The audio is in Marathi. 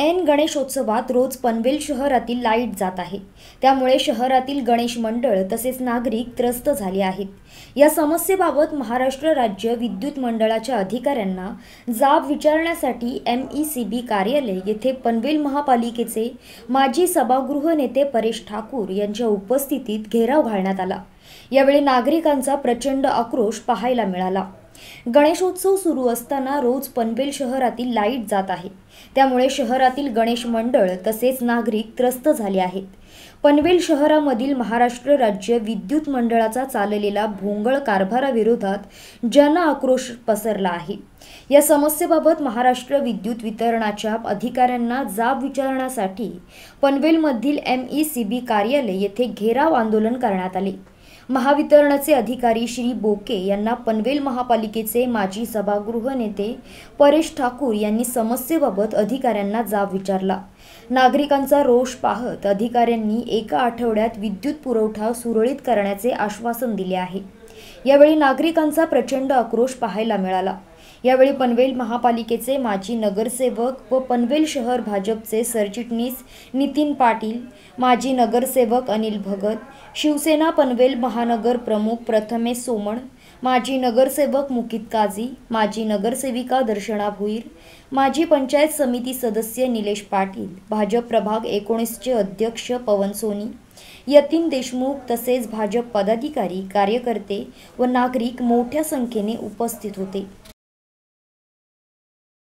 एन गणेशोत्सवात रोज पनवेल शहरातील लाईट जात आहे त्यामुळे शहरातील गणेश मंडळ तसेच नागरिक त्रस्त झाले आहेत या समस्येबाबत महाराष्ट्र राज्य विद्युत मंडळाच्या अधिकाऱ्यांना जाब विचारण्यासाठी एम ई सी बी कार्यालय येथे पनवेल महापालिकेचे माजी सभागृह नेते परेश ठाकूर यांच्या उपस्थितीत घेराव घालण्यात आला यावेळी नागरिकांचा प्रचंड आक्रोश पाहायला मिळाला गणेशोत्सव सुरू असताना रोज पनवेल शहरातील लाईट जात आहे त्यामुळे शहरातील गणेश मंडळ तसेच नागरिक त्रस्त झाले आहेत पनवेल शहरामधील महाराष्ट्र राज्य विद्युत मंडळाचा चाललेला भोंगळ कारभाराविरोधात जनआक्रोश पसरला आहे या समस्येबाबत महाराष्ट्र विद्युत वितरणाच्या अधिकाऱ्यांना जाब विचारण्यासाठी पनवेलमधील एम ई सी बी कार्यालय येथे घेराव आंदोलन करण्यात आले महावितरणचे अधिकारी श्री बोके यांना पनवेल महापालिकेचे माजी सभागृह नेते परेश ठाकूर यांनी समस्येबाबत अधिकाऱ्यांना जाब विचारला नागरिकांचा रोष पाहत अधिकाऱ्यांनी एका आठवड्यात विद्युत पुरवठा सुरळीत करण्याचे आश्वासन दिले आहे यावेळी नागरिकांचा प्रचंड आक्रोश पाहायला मिळाला यावेळी पनवेल महापालिकेचे माजी नगरसेवक व पनवेल शहर भाजपचे सरचिटणीस नितीन पाटील माजी नगरसेवक अनिल भगत शिवसेना पनवेल महानगर प्रमुख प्रथमेश सोमण माजी नगरसेवक मुकित काझी माजी नगरसेविका दर्शना भुईर माजी पंचायत समिती सदस्य निलेश पाटील भाजप प्रभाग एकोणीसचे अध्यक्ष पवन सोनी यतीन देशमुख तसेच भाजप पदाधिकारी कार्यकर्ते व नागरिक मोठ्या संख्येने उपस्थित होते